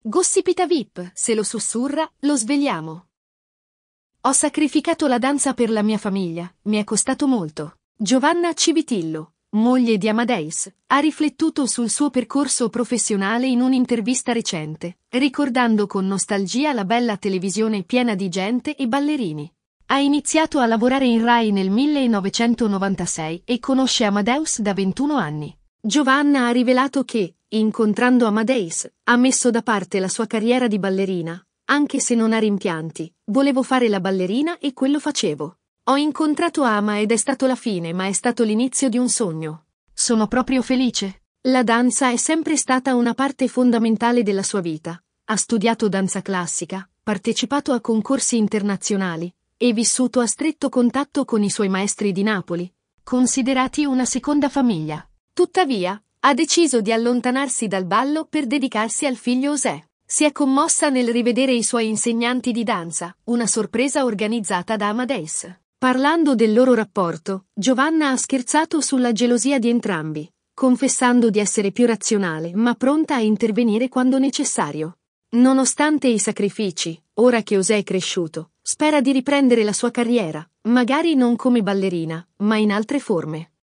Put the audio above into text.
Gossipita VIP, se lo sussurra, lo svegliamo. Ho sacrificato la danza per la mia famiglia, mi è costato molto. Giovanna Civitillo, moglie di Amadeus, ha riflettuto sul suo percorso professionale in un'intervista recente, ricordando con nostalgia la bella televisione piena di gente e ballerini. Ha iniziato a lavorare in Rai nel 1996 e conosce Amadeus da 21 anni. Giovanna ha rivelato che, incontrando Amadeus, ha messo da parte la sua carriera di ballerina. Anche se non ha rimpianti, volevo fare la ballerina e quello facevo. Ho incontrato Ama ed è stato la fine, ma è stato l'inizio di un sogno. Sono proprio felice. La danza è sempre stata una parte fondamentale della sua vita. Ha studiato danza classica, partecipato a concorsi internazionali e vissuto a stretto contatto con i suoi maestri di Napoli, considerati una seconda famiglia. Tuttavia, ha deciso di allontanarsi dal ballo per dedicarsi al figlio Osè. Si è commossa nel rivedere i suoi insegnanti di danza, una sorpresa organizzata da Amadeus. Parlando del loro rapporto, Giovanna ha scherzato sulla gelosia di entrambi, confessando di essere più razionale ma pronta a intervenire quando necessario. Nonostante i sacrifici, ora che Osè è cresciuto, spera di riprendere la sua carriera, magari non come ballerina, ma in altre forme.